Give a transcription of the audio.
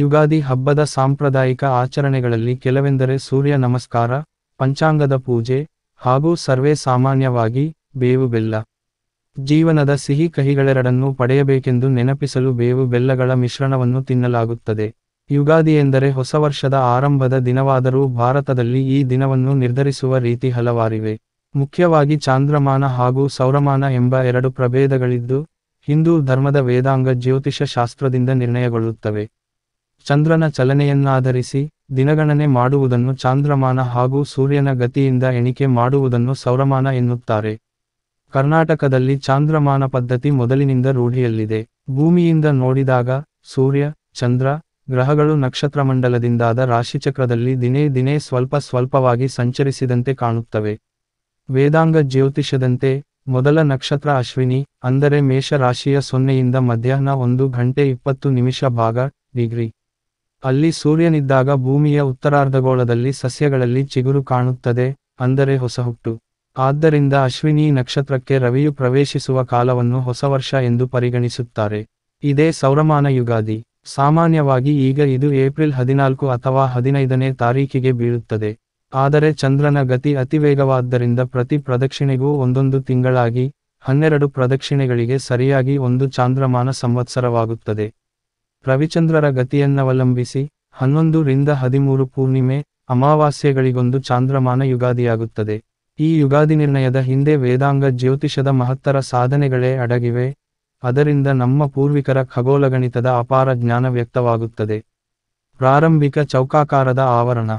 ಯುಗಾದಿ ಹಬ್ಬದ ಸಾಂಪ್ರದಾಯಿಕ ಆಚರಣೆಗಳಲ್ಲಿ ಕೆಲವೆಂದರೆ ಸೂರ್ಯ ನಮಸ್ಕಾರ ಪಂಚಾಂಗದ ಪೂಜೆ ಹಾಗೂ ಸರ್ವೇ ಸಾಮಾನ್ಯವಾಗಿ ಬೇವು ಬೆಲ್ಲ ಜೀವನದ ಸಿಹಿ ಕಹಿಗಳೆರಡನ್ನೂ ಪಡೆಯಬೇಕೆಂದು ನೆನಪಿಸಲು ಬೇವು ಬೆಲ್ಲಗಳ ಮಿಶ್ರಣವನ್ನು ತಿನ್ನಲಾಗುತ್ತದೆ ಯುಗಾದಿ ಎಂದರೆ ಹೊಸ ವರ್ಷದ ಆರಂಭದ ದಿನವಾದರೂ ಭಾರತದಲ್ಲಿ ಈ ದಿನವನ್ನು ನಿರ್ಧರಿಸುವ ರೀತಿ ಹಲವಾರಿವೆ ಮುಖ್ಯವಾಗಿ ಚಾಂದ್ರಮಾನ ಹಾಗೂ ಸೌರಮಾನ ಎಂಬ ಎರಡು ಪ್ರಭೇದಗಳಿದ್ದು ಹಿಂದೂ ಧರ್ಮದ ವೇದಾಂಗ ಜ್ಯೋತಿಷ ಶಾಸ್ತ್ರದಿಂದ ನಿರ್ಣಯಗೊಳ್ಳುತ್ತವೆ ಚಂದ್ರನ ಚಲನೆಯನ್ನಾಧರಿಸಿ ದಿನಗಣನೆ ಮಾಡುವುದನ್ನು ಚಾಂದ್ರಮಾನ ಹಾಗೂ ಸೂರ್ಯನ ಗತಿಯಿಂದ ಎಣಿಕೆ ಮಾಡುವುದನ್ನು ಸೌರಮಾನ ಎನ್ನುತ್ತಾರೆ ಕರ್ನಾಟಕದಲ್ಲಿ ಚಾಂದ್ರಮಾನ ಪದ್ಧತಿ ಮೊದಲಿನಿಂದ ರೂಢಿಯಲ್ಲಿದೆ ಭೂಮಿಯಿಂದ ನೋಡಿದಾಗ ಸೂರ್ಯ ಚಂದ್ರ ಗ್ರಹಗಳು ನಕ್ಷತ್ರಮಂಡಲದಿಂದಾದ ರಾಶಿಚಕ್ರದಲ್ಲಿ ದಿನೇ ದಿನೇ ಸ್ವಲ್ಪ ಸ್ವಲ್ಪವಾಗಿ ಸಂಚರಿಸಿದಂತೆ ಕಾಣುತ್ತವೆ ವೇದಾಂಗ ಜ್ಯೋತಿಷದಂತೆ ಮೊದಲ ನಕ್ಷತ್ರ ಅಶ್ವಿನಿ ಅಂದರೆ ಮೇಷ ರಾಶಿಯ ಸೊನ್ನೆಯಿಂದ ಮಧ್ಯಾಹ್ನ ಒಂದು ಗಂಟೆ ಇಪ್ಪತ್ತು ನಿಮಿಷ ಭಾಗ ಡಿಗ್ರಿ ಅಲ್ಲಿ ಸೂರ್ಯನಿದ್ದಾಗ ಭೂಮಿಯ ಉತ್ತರಾರ್ಧಗೋಳದಲ್ಲಿ ಸಸ್ಯಗಳಲ್ಲಿ ಚಿಗುರು ಕಾಣುತ್ತದೆ ಅಂದರೆ ಹೊಸ ಹುಟ್ಟು ಆದ್ದರಿಂದ ಅಶ್ವಿನಿ ನಕ್ಷತ್ರಕ್ಕೆ ರವಿಯು ಪ್ರವೇಶಿಸುವ ಕಾಲವನ್ನು ಹೊಸ ವರ್ಷ ಎಂದು ಪರಿಗಣಿಸುತ್ತಾರೆ ಇದೇ ಸೌರಮಾನ ಯುಗಾದಿ ಸಾಮಾನ್ಯವಾಗಿ ಈಗ ಇದು ಏಪ್ರಿಲ್ ಹದಿನಾಲ್ಕು ಅಥವಾ ಹದಿನೈದನೇ ತಾರೀಕಿಗೆ ಬೀಳುತ್ತದೆ ಆದರೆ ಚಂದ್ರನ ಗತಿ ವೇಗವಾದ್ದರಿಂದ ಪ್ರತಿ ಪ್ರದಕ್ಷಿಣೆಗೂ ಒಂದೊಂದು ತಿಂಗಳಾಗಿ ಹನ್ನೆರಡು ಪ್ರದಕ್ಷಿಣೆಗಳಿಗೆ ಸರಿಯಾಗಿ ಒಂದು ಚಾಂದ್ರಮಾನ ಸಂವತ್ಸರವಾಗುತ್ತದೆ ರವಿಚಂದ್ರರ ಗತಿಯನ್ನವಲಂಬಿಸಿ ಹನ್ನೊಂದು ರಿಂದ ಹದಿಮೂರು ಪೂರ್ಣಿಮೆ ಅಮಾವಾಸ್ಯೆಗಳಿಗೊಂದು ಚಾಂದ್ರಮಾನ ಯುಗಾದಿಯಾಗುತ್ತದೆ ಈ ಯುಗಾದಿ ನಿರ್ಣಯದ ಹಿಂದೆ ವೇದಾಂಗ ಜ್ಯೋತಿಷದ ಮಹತ್ತರ ಸಾಧನೆಗಳೇ ಅಡಗಿವೆ ಅದರಿಂದ ನಮ್ಮ ಪೂರ್ವಿಕರ ಖಗೋಲಗಣಿತದ ಅಪಾರ ಜ್ಞಾನ ವ್ಯಕ್ತವಾಗುತ್ತದೆ ಪ್ರಾರಂಭಿಕ ಚೌಕಾಕಾರದ ಆವರಣ